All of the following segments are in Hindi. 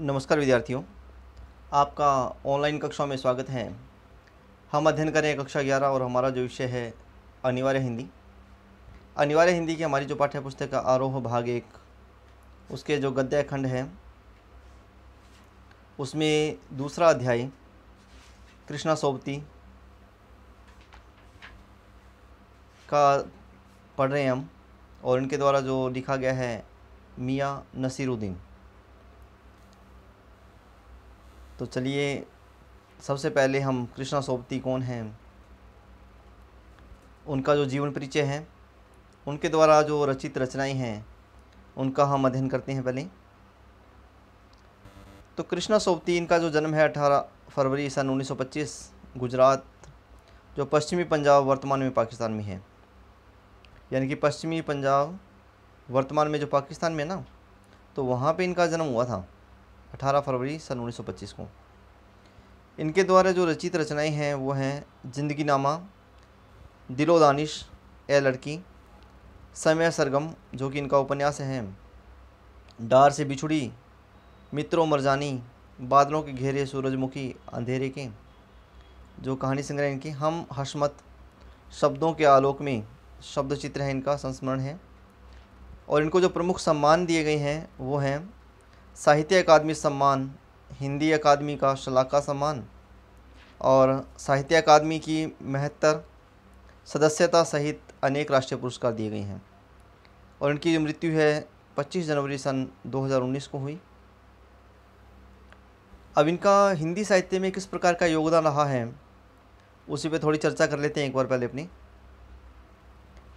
नमस्कार विद्यार्थियों आपका ऑनलाइन कक्षाओं में स्वागत है हम अध्ययन करें कक्षा ग्यारह और हमारा जो विषय है अनिवार्य हिंदी अनिवार्य हिंदी की हमारी जो पाठ्यपुस्तक का आरोह भाग एक उसके जो गद्य खंड है उसमें दूसरा अध्याय कृष्णा सोबती का पढ़ रहे हैं हम और इनके द्वारा जो लिखा गया है मियाँ नसीरुद्दीन तो चलिए सबसे पहले हम कृष्णा सोबती कौन हैं उनका जो जीवन परिचय है उनके द्वारा जो रचित रचनाएं हैं उनका हम अध्ययन करते हैं पहले तो कृष्णा सोबती इनका जो जन्म है 18 फरवरी सन 1925 गुजरात जो पश्चिमी पंजाब वर्तमान में पाकिस्तान में है यानी कि पश्चिमी पंजाब वर्तमान में जो पाकिस्तान में है ना तो वहाँ पे इनका जन्म हुआ था 18 फरवरी सन 1925 को इनके द्वारा जो रचित रचनाएं हैं वो हैं ज़िंदगी नामा दिलो दानिश ए लड़की समय सरगम जो कि इनका उपन्यास है डार से बिछुड़ी मित्रों मरजानी बादलों के घेरे सूरजमुखी अंधेरे के जो कहानी संग्रह इनकी हम हशमत शब्दों के आलोक में शब्द चित्र है इनका संस्मरण है और इनको जो प्रमुख सम्मान दिए गए हैं वो हैं साहित्य अकादमी सम्मान हिंदी अकादमी का शलाका सम्मान और साहित्य अकादमी की महत्तर सदस्यता सहित अनेक राष्ट्रीय पुरस्कार दिए गए हैं और इनकी जो मृत्यु है 25 जनवरी सन 2019 को हुई अब इनका हिंदी साहित्य में किस प्रकार का योगदान रहा है उसी पे थोड़ी चर्चा कर लेते हैं एक बार पहले अपनी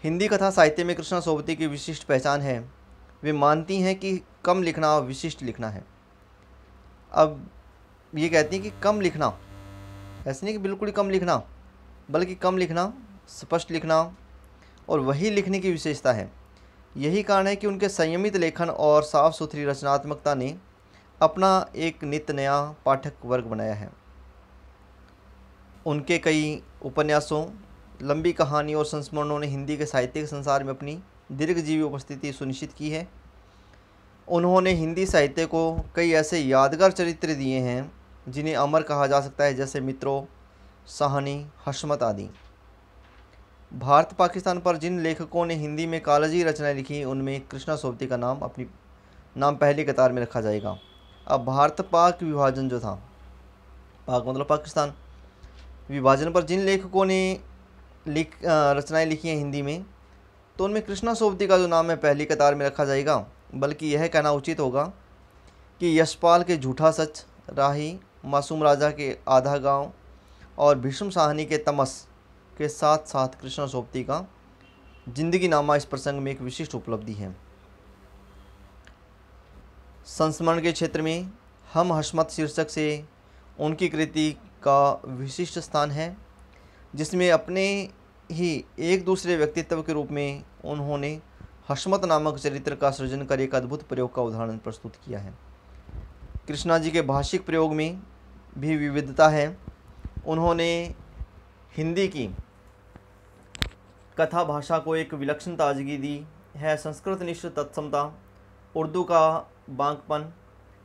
हिंदी कथा साहित्य में कृष्णा सोबती की विशिष्ट पहचान है वे मानती हैं कि कम लिखना और विशिष्ट लिखना है अब ये कहती हैं कि कम लिखना ऐसे नहीं कि बिल्कुल ही कम लिखना बल्कि कम लिखना स्पष्ट लिखना और वही लिखने की विशेषता है यही कारण है कि उनके संयमित लेखन और साफ सुथरी रचनात्मकता ने अपना एक नित्य नया पाठक वर्ग बनाया है उनके कई उपन्यासों लंबी कहानियों और संस्मरणों ने हिंदी के साहित्यिक संसार में अपनी दीर्घजीवी उपस्थिति सुनिश्चित की है उन्होंने हिंदी साहित्य को कई ऐसे यादगार चरित्र दिए हैं जिन्हें अमर कहा जा सकता है जैसे मित्रों सहनी हशमत आदि भारत पाकिस्तान पर जिन लेखकों ने हिंदी में कालजी रचनाएं लिखी उनमें कृष्णा सोबती का नाम अपनी नाम पहली कतार में रखा जाएगा अब भारत पाक विभाजन जो था पाक मतलब पाकिस्तान विभाजन पर जिन लेखकों ने लिख रचनाएं लिखी हैं हिंदी में तो उनमें कृष्णा सोबती का जो नाम है पहली कतार में रखा जाएगा बल्कि यह कहना उचित होगा कि यशपाल के झूठा सच राही मासूम राजा के आधा गांव और भीष्म साहनी के तमस के साथ साथ कृष्णा सोबती का जिंदगी नामा इस प्रसंग में एक विशिष्ट उपलब्धि है संस्मरण के क्षेत्र में हम हसमत शीर्षक से उनकी कृति का विशिष्ट स्थान है जिसमें अपने ही एक दूसरे व्यक्तित्व के रूप में उन्होंने हसमत नामक चरित्र का सृजन कर एक अद्भुत प्रयोग का उदाहरण प्रस्तुत किया है कृष्णा जी के भाषिक प्रयोग में भी विविधता है उन्होंने हिंदी की कथा भाषा को एक विलक्षण ताजगी दी है संस्कृत निश्चित तत्समता उर्दू का बांकपन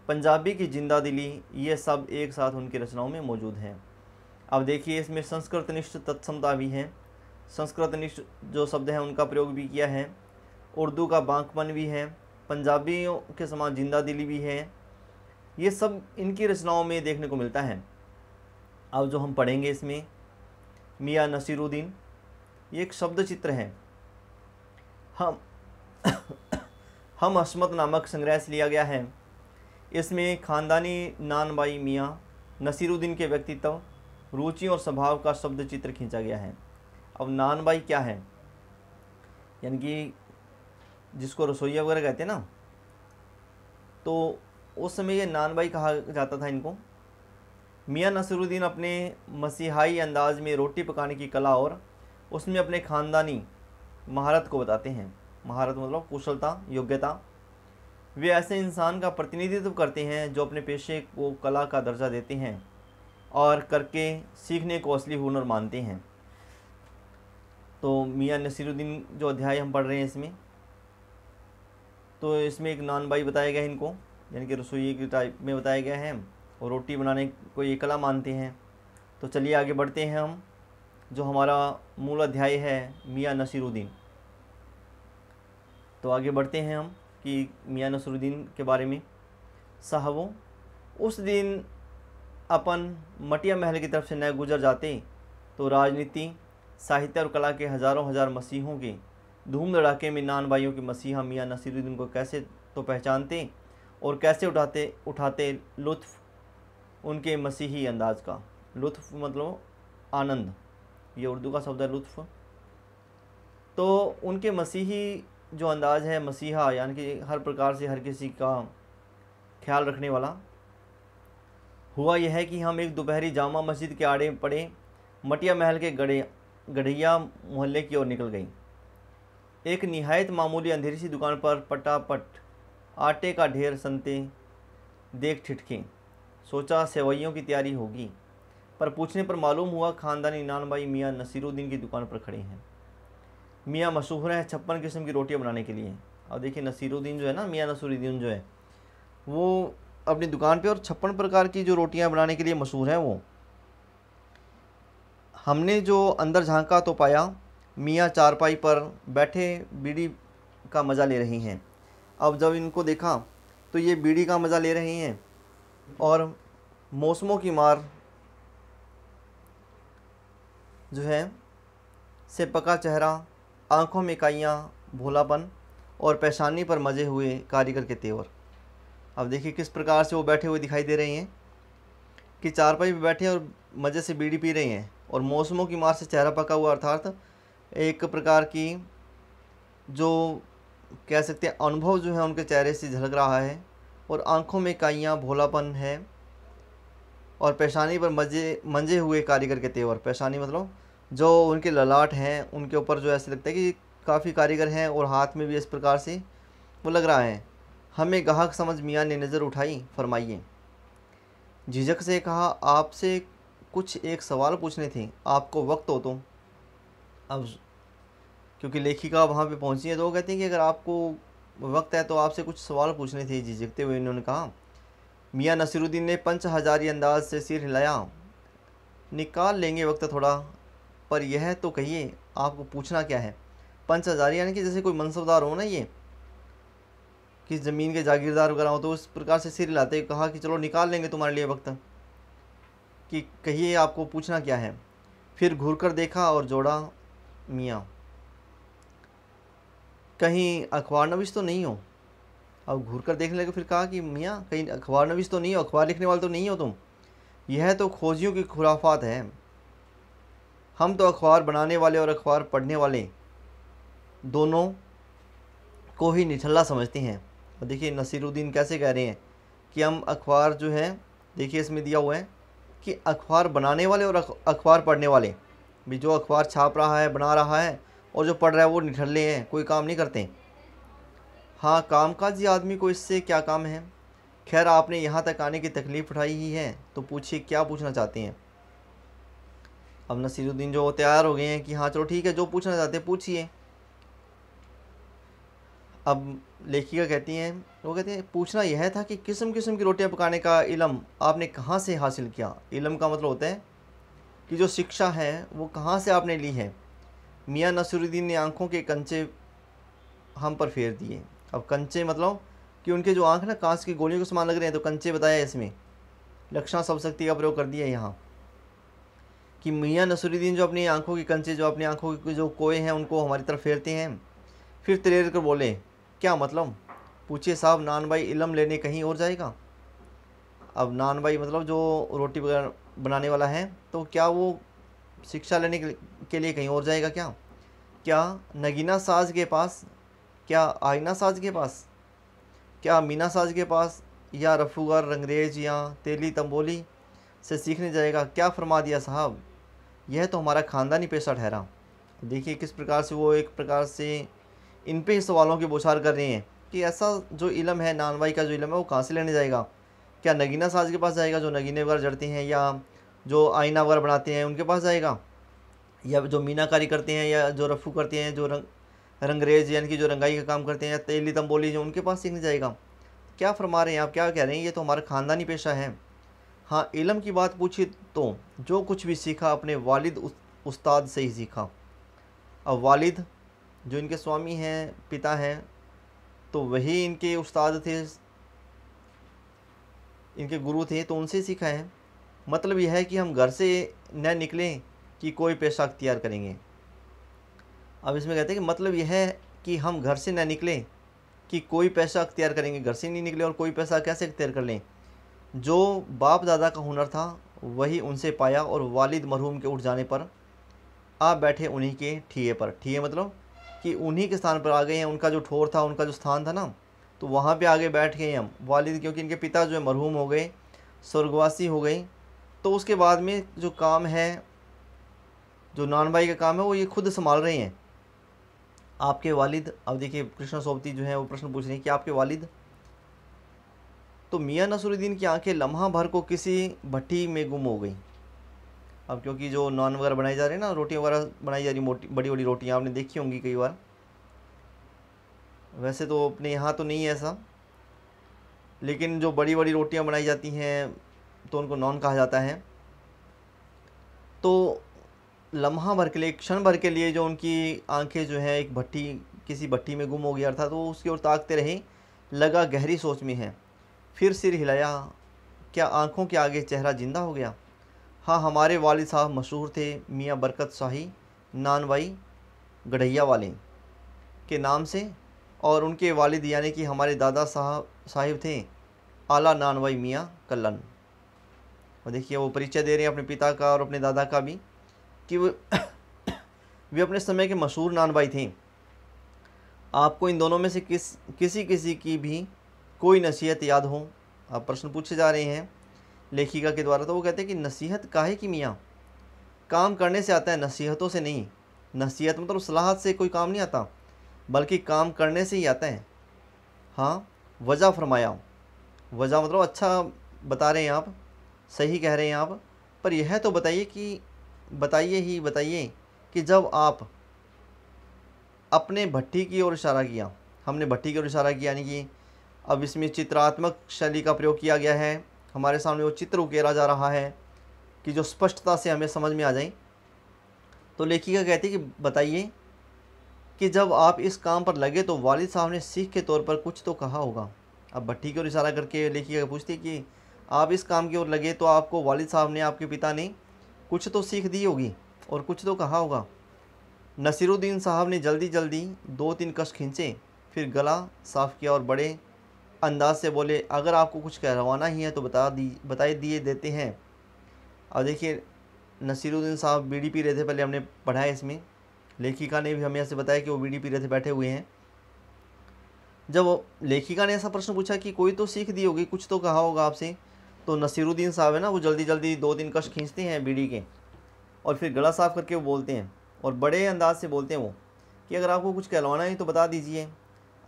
पंजाबी की जिंदा दिली ये सब एक साथ उनकी रचनाओं में मौजूद हैं अब देखिए इसमें संस्कृत निष्ठ तत्समता भी है संस्कृत निष्ठ जो शब्द हैं उनका प्रयोग भी किया है उर्दू का बांकपन भी है पंजाबियों के समान जिंदा दिली भी है ये सब इनकी रचनाओं में देखने को मिलता है अब जो हम पढ़ेंगे इसमें मियाँ नसीरुद्दीन ये एक शब्द चित्र है हम हम हसमत नामक संग्रह से लिया गया है इसमें ख़ानदानी नानबाई मियाँ नसीरुद्दीन के व्यक्तित्व रुचि और स्वभाव का शब्द चित्र खींचा गया है अब नान बाई क्या है यानी कि जिसको रसोईया वगैरह कहते हैं ना तो उस समय ये नान बाई कहा जाता था इनको मियाँ नसरुद्दीन अपने मसीहाई अंदाज में रोटी पकाने की कला और उसमें अपने ख़ानदानी महारत को बताते हैं महारत मतलब कुशलता योग्यता वे ऐसे इंसान का प्रतिनिधित्व करते हैं जो अपने पेशे को कला का दर्जा देते हैं और करके सीखने को असली हुनर मानते हैं तो मियाँ नसीरुद्दीन जो अध्याय हम पढ़ रहे हैं इसमें तो इसमें एक नान भाई बताया गया है इनको यानी कि रसोई के टाइप में बताया गया है और रोटी बनाने को ये कला मानते हैं तो चलिए आगे बढ़ते हैं हम जो हमारा मूल अध्याय है मियाँ नसीरुद्दीन तो आगे बढ़ते हैं हम कि मियाँ नसरुद्दीन के बारे में साहबो उस दिन अपन मटिया महल की तरफ से न गुजर जाते तो राजनीति साहित्य और कला के हज़ारों हज़ार मसीहों के धूम धड़ाके में नान भाइयों के मसीहा मियाँ नसीरुद्दीन को कैसे तो पहचानते और कैसे उठाते उठाते लुत्फ़ उनके मसीही अंदाज का लुत्फ़ मतलब आनंद ये उर्दू का शब्द है लुत्फ़ तो उनके मसीही जो अंदाज है मसीहा यानी कि हर प्रकार से हर किसी का ख्याल रखने वाला हुआ यह है कि हम एक दोपहरी जामा मस्जिद के आड़े पड़े मटिया महल के गड़े गढ़िया मोहल्ले की ओर निकल गई एक निहायत मामूली अंधेरी सी दुकान पर पटापट आटे का ढेर संते देख ठिठकें सोचा सेवैयों की तैयारी होगी पर पूछने पर मालूम हुआ ख़ानदानी नानबाई मियाँ नसीरुद्दीन की दुकान पर खड़े हैं मियाँ मशहूर हैं छप्पन किस्म की रोटियाँ बनाने के लिए और देखिए नसीरुद्दीन जो है ना मियाँ नसरुद्दीन जो है वो अपनी दुकान पे और छप्पन प्रकार की जो रोटियाँ बनाने के लिए मशहूर हैं वो हमने जो अंदर झांका तो पाया मियाँ चारपाई पर बैठे बीड़ी का मज़ा ले रही हैं अब जब इनको देखा तो ये बीड़ी का मज़ा ले रही हैं और मौसमों की मार जो है से पका चेहरा आँखों में काइयाँ भोलापन और पेशानी पर मज़े हुए कारीगर के तेवर अब देखिए किस प्रकार से वो बैठे हुए दिखाई दे रही हैं कि चारपाई पर बैठे और मज़े से बीड़ी पी रही हैं और मौसमों की मार से चेहरा पका हुआ अर्थात एक प्रकार की जो कह सकते हैं अनुभव जो है उनके चेहरे से झलक रहा है और आंखों में काइयाँ भोलापन है और पेशानी पर मजे मंजे हुए कारीगर के तेवर पेशानी मतलब जो उनके ललाट हैं उनके ऊपर जो ऐसे लगता है कि काफ़ी कारीगर हैं और हाथ में भी इस प्रकार से वो लग रहा है हमें गाहक समझ मियाँ ने नज़र उठाई फरमाइए झिझक से कहा आपसे कुछ एक सवाल पूछने थे आपको वक्त हो तो अब क्योंकि लेखिका वहाँ पे पहुँची है तो वो कहती हैं कि अगर आपको वक्त है तो आपसे कुछ सवाल पूछने थे झिझकते हुए इन्होंने कहा मियाँ नसीरुद्दीन ने पंच हजारी अंदाज से सिर हिलाया निकाल लेंगे वक्त थोड़ा पर यह तो कहिए आपको पूछना क्या है पंच हजारी यानी कि जैसे कोई मनसबदार हो ना ये किस ज़मीन के जागीरदार वगैरह हो तो उस प्रकार से सिर हिलाते कहा कि चलो निकाल लेंगे तुम्हारे लिए वक्त कि कहिए आपको पूछना क्या है फिर घूरकर देखा और जोड़ा मियाँ कहीं अखबार नवीस तो नहीं हो अब घूर कर देखने लगे फिर कहा कि मियाँ कहीं अखबार नवीस तो नहीं हो अखबार लिखने वाले तो नहीं हो तुम यह तो खोजियों की खुराफात है हम तो अखबार बनाने वाले और अखबार पढ़ने वाले दोनों को ही निठल्ला समझते हैं और देखिए नसीरुद्दीन कैसे कह रहे हैं कि हम अखबार जो है देखिए इसमें दिया हुआ है कि अखबार बनाने वाले और अखबार पढ़ने वाले भी जो अखबार छाप रहा है बना रहा है और जो पढ़ रहा है वो निठल्ले हैं कोई काम नहीं करते हाँ कामकाजी आदमी को इससे क्या काम है खैर आपने यहाँ तक आने की तकलीफ़ उठाई ही है तो पूछिए क्या पूछना चाहते हैं अब नसीरुद्दीन जो तैयार हो गए हैं कि हाँ चलो ठीक है जो पूछना चाहते हैं पूछिए अब लेखिका कहती हैं वो कहती हैं पूछना यह था कि किस्म किस्म की रोटियां पकाने का इलम आपने कहाँ से हासिल किया इलम का मतलब होता है कि जो शिक्षा है वो कहाँ से आपने ली है मियाँ नसरुद्दीन ने आँखों के कंचे हम पर फेर दिए अब कंचे मतलब कि उनके जो आँख ना कांच की गोलियों के समान लग रहे हैं तो कंचे बताया इसमें लक्षण शब्दशक्ति का प्रयोग कर दिया यहाँ कि मियाँ नसरुद्दीन जो अपनी आँखों के कंचे जो अपनी आँखों के जो कोए हैं उनको हमारी तरफ फेरते हैं फिर तरेर कर बोले क्या मतलब पूछिए साहब नान भाई इलम लेने कहीं और जाएगा अब नान भाई मतलब जो रोटी वगैरह बनाने वाला है तो क्या वो शिक्षा लेने के लिए कहीं और जाएगा क्या क्या नगीना साज के पास क्या आयना साज के पास क्या मीना साज के पास या रफूगार रंगरेज या तेली तंबोली से सीखने जाएगा क्या फरमा दिया साहब यह तो हमारा ख़ानदानी पेशा ठहरा देखिए किस प्रकार से वो एक प्रकार से इन पर ही सवालों की बोछार कर रही हैं कि ऐसा जो इलम है नानवाई का जो इलम है वो कहाँ से लेने जाएगा क्या नगीना साज के पास जाएगा जो नगीने वगैरह जड़ती हैं या जो आईना वगैरह बनाते हैं उनके पास जाएगा या जो मीनाकारी करते हैं या जो रफू करते हैं जो रंग रंगरेज यानी कि जो रंगाई का काम करते हैं या तेली तम्बोली जो उनके पास सीखने जाएगा क्या फरमा रहे हैं आप क्या कह रहे हैं ये तो हमारा ख़ानदानी पेशा है हाँ इलम की बात पूछी तो जो कुछ भी सीखा अपने वालिद उस, उस्ताद से ही सीखा अब वालिद जो इनके स्वामी हैं पिता हैं तो वही इनके उस्ताद थे इनके गुरु थे तो उनसे सीखा है मतलब यह है कि हम घर से न निकलें कि कोई पेशा अख्तियार करेंगे अब इसमें कहते हैं कि मतलब यह है कि हम घर से न निकलें कि कोई पैसा अख्तियार करेंगे घर से नहीं निकले और कोई पैसा कैसे अख्तियार कर लें जो बाप दादा का हुनर था वही उनसे पाया और वालिद मरहूम के उठ जाने पर आ बैठे उन्हीं के ठीए पर ठीए मतलब कि उन्हीं के स्थान पर आ गए हैं उनका जो ठोर था उनका जो स्थान था ना तो वहाँ पे आगे बैठ गए हम वालिद क्योंकि इनके पिता जो है मरहूम हो गए स्वर्गवासी हो गई तो उसके बाद में जो काम है जो नान भाई का काम है वो ये खुद संभाल रहे हैं आपके वालिद अब देखिए कृष्णा सोबती जो है वो प्रश्न पूछ रहे हैं कि आपके वालिद तो मियाँ नसरुद्दीन की आंखें लम्हा भर को किसी भट्टी में गुम हो गई अब क्योंकि जो नॉन वगैरह बनाई जा रही है ना रोटी वगैरह बनाई जा रही मोटी बड़ी बड़ी रोटियाँ आपने देखी होंगी कई बार वैसे तो अपने यहाँ तो नहीं है ऐसा लेकिन जो बड़ी बड़ी रोटियाँ बनाई जाती हैं तो उनको नॉन कहा जाता है तो लम्हा भर के लिए क्षण भर के लिए जो उनकी आंखें जो हैं एक भट्टी किसी भट्टी में गुम हो गया था तो उसकी ओर ताकते रहे लगा गहरी सोच में है फिर सिर हिलाया क्या आंखों के आगे चेहरा जिंदा हो गया हाँ हमारे वाल साहब मशहूर थे मियाँ बरकत शाही नानवाई गढ़ैया वाले के नाम से और उनके वालिद यानी कि हमारे दादा साहब साहिब थे आला नानवाई मियाँ कल्लन और देखिए वो परिचय दे रहे हैं अपने पिता का और अपने दादा का भी कि वो वे अपने समय के मशहूर नानवाई थे आपको इन दोनों में से किस किसी किसी की भी कोई नसीहत याद हो आप प्रश्न पूछे जा रहे हैं लेखिका के द्वारा तो वो कहते हैं कि नसीहत काहे की मियाँ काम करने से आता है नसीहतों से नहीं नसीहत मतलब सलाह से कोई काम नहीं आता बल्कि काम करने से ही आता है हाँ वजह फरमाया वजह मतलब अच्छा बता रहे हैं आप सही कह रहे हैं आप पर यह तो बताइए कि बताइए ही बताइए कि जब आप अपने भट्टी की ओर इशारा किया हमने भट्टी की ओर इशारा किया यानी कि अब इसमें चित्रात्मक शैली का प्रयोग किया गया है हमारे सामने वो चित्र उकेरा जा रहा है कि जो स्पष्टता से हमें समझ में आ जाए तो लेखिका कहती कि बताइए कि जब आप इस काम पर लगे तो वालिद साहब ने सीख के तौर पर कुछ तो कहा होगा अब भट्टी की ओर इशारा करके लेखिका पूछती कि आप इस काम की ओर लगे तो आपको वालिद साहब ने आपके पिता ने कुछ तो सीख दी होगी और कुछ तो कहा होगा नसीरुद्दीन साहब ने जल्दी जल्दी दो तीन कश खींचे फिर गला साफ किया और बड़े अंदाज से बोले अगर आपको कुछ करवाना ही है तो बता दी बताए दिए देते हैं अब देखिए नसीरुद्दीन साहब बी पी रहे थे पहले हमने पढ़ा है इसमें लेखिका ने भी हमें ऐसे बताया कि वो बी पी रहे थे बैठे हुए हैं जब लेखिका ने ऐसा प्रश्न पूछा कि कोई तो सीख दी होगी कुछ तो कहा होगा आपसे तो नसीरुद्दीन साहब है ना वो जल्दी जल्दी दो दिन कश खींचते हैं बीड़ी के और फिर गला साफ करके वो बोलते हैं और बड़े अंदाज से बोलते हैं वो कि अगर आपको कुछ कहलवाना है तो बता दीजिए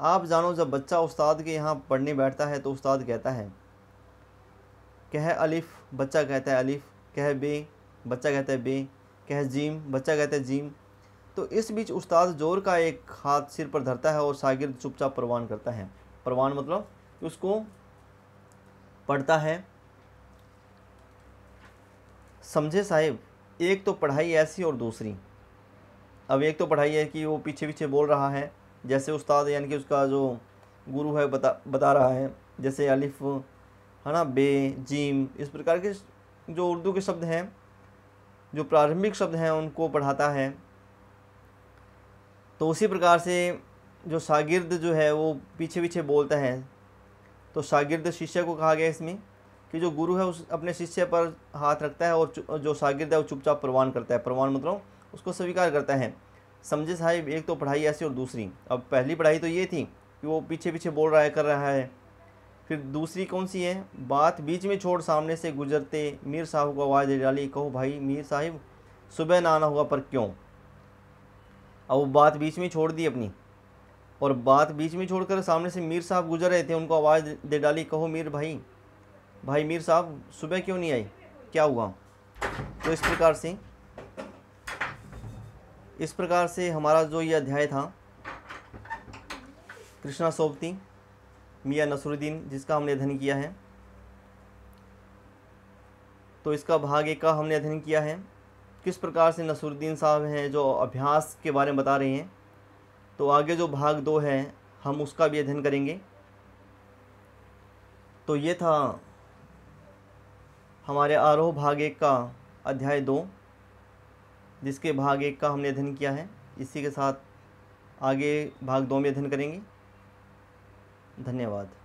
आप जानो जब बच्चा उस्ताद के यहाँ पढ़ने बैठता है तो उस्ताद कहता है कह अलिफ़ बच्चा कहता है अलिफ़ कह बे बच्चा कहता है बे कह जीम बच्चा कहता है जीम तो इस बीच उस्ताद जोर का एक हाथ सिर पर धरता है और शागिर्द चुपचाप परवान करता है परवान मतलब उसको पढ़ता है समझे साहिब एक तो पढ़ाई ऐसी और दूसरी अब एक तो पढ़ाई है कि वो पीछे पीछे बोल रहा है जैसे उस्ताद यानी कि उसका जो गुरु है बता बता रहा है जैसे अलिफ है ना बे जीम इस प्रकार के जो उर्दू के शब्द हैं जो प्रारंभिक शब्द हैं उनको पढ़ाता है तो उसी प्रकार से जो शागिर्द जो है वो पीछे पीछे बोलता है तो शागिर्द शिष्य को कहा गया इसमें कि जो गुरु है उस अपने शिष्य पर हाथ रखता है और जो शागिर्द है वो चुपचाप प्रवान करता है प्रवान मतलब उसको स्वीकार करता है समझे साहब एक तो पढ़ाई ऐसी और दूसरी अब पहली पढ़ाई तो ये थी कि वो पीछे पीछे बोल रहा है कर रहा है फिर दूसरी कौन सी है बात बीच में छोड़ सामने से गुजरते मीर साहब को आवाज़ दे डाली कहो भाई मीर साहिब सुबह ना आना हुआ पर क्यों अब वो बात बीच में छोड़ दी अपनी और बात बीच में छोड़कर सामने से मीर साहब गुजर रहे थे उनको आवाज़ दे डाली कहो मीर भाई भाई मीर साहब सुबह क्यों नहीं आई क्या हुआ तो इस प्रकार से इस प्रकार से हमारा जो ये अध्याय था कृष्णा सोपती मियाँ नसरुद्दीन जिसका हमने अध्ययन किया है तो इसका भाग एक का हमने अध्ययन किया है किस प्रकार से नसरुद्दीन साहब हैं जो अभ्यास के बारे में बता रहे हैं तो आगे जो भाग दो है हम उसका भी अध्ययन करेंगे तो ये था हमारे आरोह भाग एक का अध्याय दो जिसके भाग एक का हमने अध्ययन किया है इसी के साथ आगे भाग दो में अध्ययन करेंगे धन्यवाद